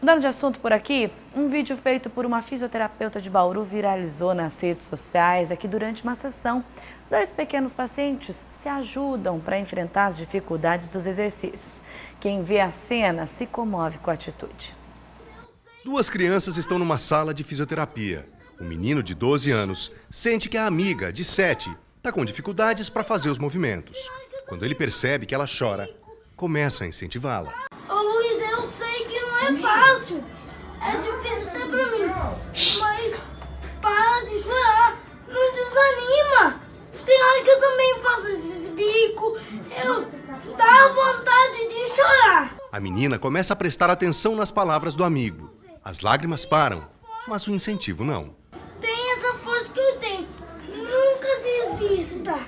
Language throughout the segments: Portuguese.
Mudando de assunto por aqui, um vídeo feito por uma fisioterapeuta de Bauru viralizou nas redes sociais aqui é durante uma sessão. Dois pequenos pacientes se ajudam para enfrentar as dificuldades dos exercícios. Quem vê a cena se comove com a atitude. Duas crianças estão numa sala de fisioterapia. O menino de 12 anos sente que a amiga, de 7, está com dificuldades para fazer os movimentos. Quando ele percebe que ela chora, começa a incentivá-la é fácil. É difícil até pra mim. Mas para de chorar. Não desanima. Tem hora que eu também faço esses bicos. Eu dá vontade de chorar. A menina começa a prestar atenção nas palavras do amigo. As lágrimas param, mas o incentivo não. Tem essa força que eu tenho. Nunca desista.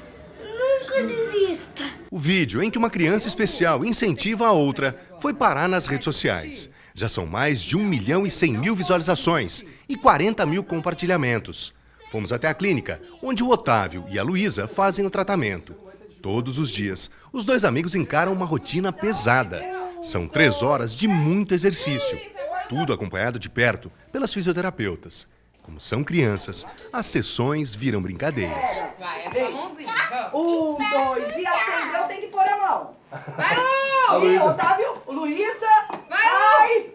Nunca desista. O vídeo em que uma criança especial incentiva a outra foi parar nas redes sociais. Já são mais de 1 milhão e 100 mil visualizações e 40 mil compartilhamentos. Fomos até a clínica, onde o Otávio e a Luísa fazem o tratamento. Todos os dias, os dois amigos encaram uma rotina pesada. São três horas de muito exercício, tudo acompanhado de perto pelas fisioterapeutas. Como são crianças, as sessões viram brincadeiras. Vai, essa mãozinha. Um, dois, e acendeu, tem que pôr a mão. Vai, Lu! Otávio, Luísa. Vai, Lu!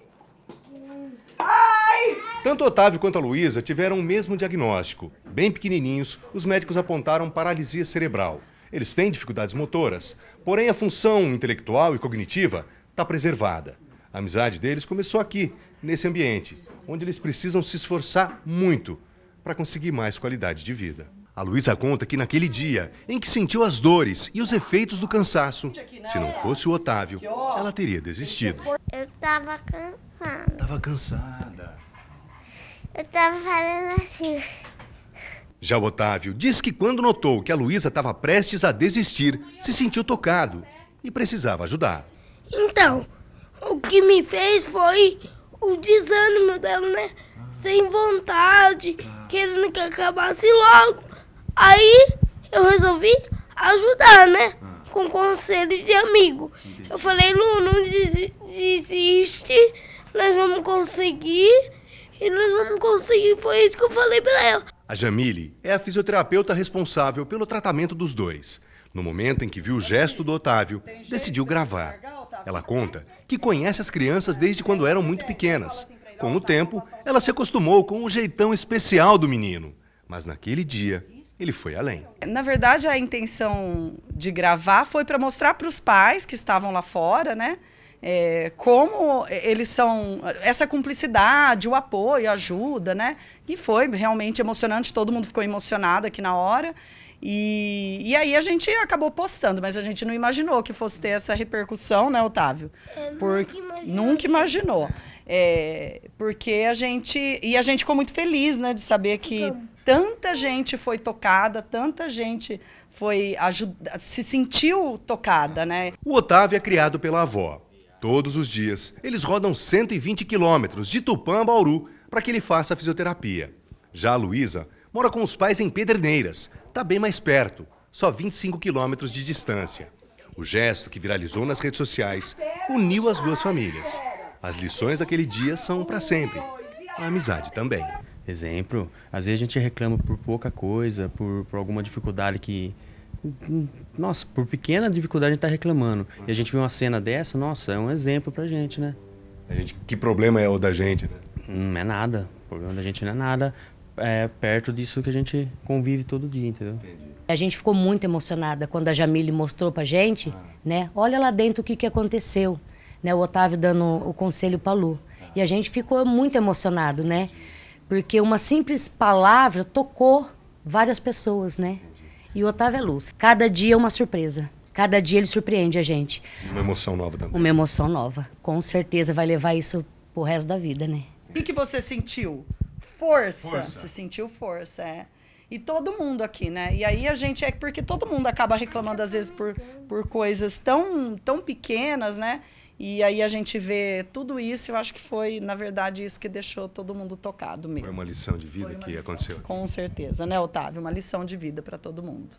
Ai! Tanto Otávio quanto a Luísa tiveram o mesmo diagnóstico. Bem pequenininhos, os médicos apontaram paralisia cerebral. Eles têm dificuldades motoras, porém a função intelectual e cognitiva está preservada. A amizade deles começou aqui, nesse ambiente, onde eles precisam se esforçar muito para conseguir mais qualidade de vida. A Luísa conta que naquele dia em que sentiu as dores e os efeitos do cansaço, se não fosse o Otávio, ela teria desistido. Eu tava cansada. Tava cansada. Eu tava fazendo assim. Já o Otávio diz que quando notou que a Luísa estava prestes a desistir, se sentiu tocado e precisava ajudar. Então, o que me fez foi o desânimo dela, né? Sem vontade, querendo que acabasse logo. Aí eu resolvi ajudar, né? Ah. Com conselho de amigo. Entendi. Eu falei, Lu, não desiste, nós vamos conseguir e nós vamos conseguir. Foi isso que eu falei para ela. A Jamile é a fisioterapeuta responsável pelo tratamento dos dois. No momento em que viu o gesto do Otávio, decidiu gravar. Ela conta que conhece as crianças desde quando eram muito pequenas. Assim com o tempo, ela se acostumou com o jeitão especial do menino. Mas naquele dia, ele foi além. Na verdade, a intenção de gravar foi para mostrar para os pais que estavam lá fora, né? É, como eles são essa cumplicidade, o apoio, a ajuda, né? E foi realmente emocionante, todo mundo ficou emocionado aqui na hora. E, e aí a gente acabou postando, mas a gente não imaginou que fosse ter essa repercussão, né, Otávio? nunca imaginou. Nunca imaginou. É, porque a gente. E a gente ficou muito feliz, né, de saber que tanta gente foi tocada, tanta gente foi se sentiu tocada, né? O Otávio é criado pela avó. Todos os dias, eles rodam 120 quilômetros de Tupã a Bauru para que ele faça fisioterapia. Já a Luísa mora com os pais em Pederneiras, está bem mais perto, só 25 quilômetros de distância. O gesto que viralizou nas redes sociais uniu as duas famílias. As lições daquele dia são para sempre. A amizade também. Exemplo, às vezes a gente reclama por pouca coisa, por, por alguma dificuldade que. Nossa, por pequena dificuldade a gente está reclamando. E a gente vê uma cena dessa, nossa, é um exemplo a gente, né? A gente, que problema é o da gente, né? Não hum, é nada. O problema da gente não é nada é, perto disso que a gente convive todo dia, entendeu? Entendi. A gente ficou muito emocionada quando a Jamile mostrou pra gente, ah. né? Olha lá dentro o que, que aconteceu, né? O Otávio dando o conselho pra Lu. Ah. E a gente ficou muito emocionado, né? Porque uma simples palavra tocou várias pessoas, né? Entendi. E o Otávio é luz. Cada dia é uma surpresa. Cada dia ele surpreende a gente. Uma emoção nova também. Uma emoção nova. Com certeza vai levar isso pro resto da vida, né? O que, que você sentiu força. força. sentiu força, é. E todo mundo aqui, né? E aí a gente é porque todo mundo acaba reclamando às vezes por, por coisas tão, tão pequenas, né? E aí a gente vê tudo isso, eu acho que foi, na verdade, isso que deixou todo mundo tocado mesmo. Foi uma lição de vida que lição. aconteceu. Com certeza, né, Otávio? Uma lição de vida para todo mundo.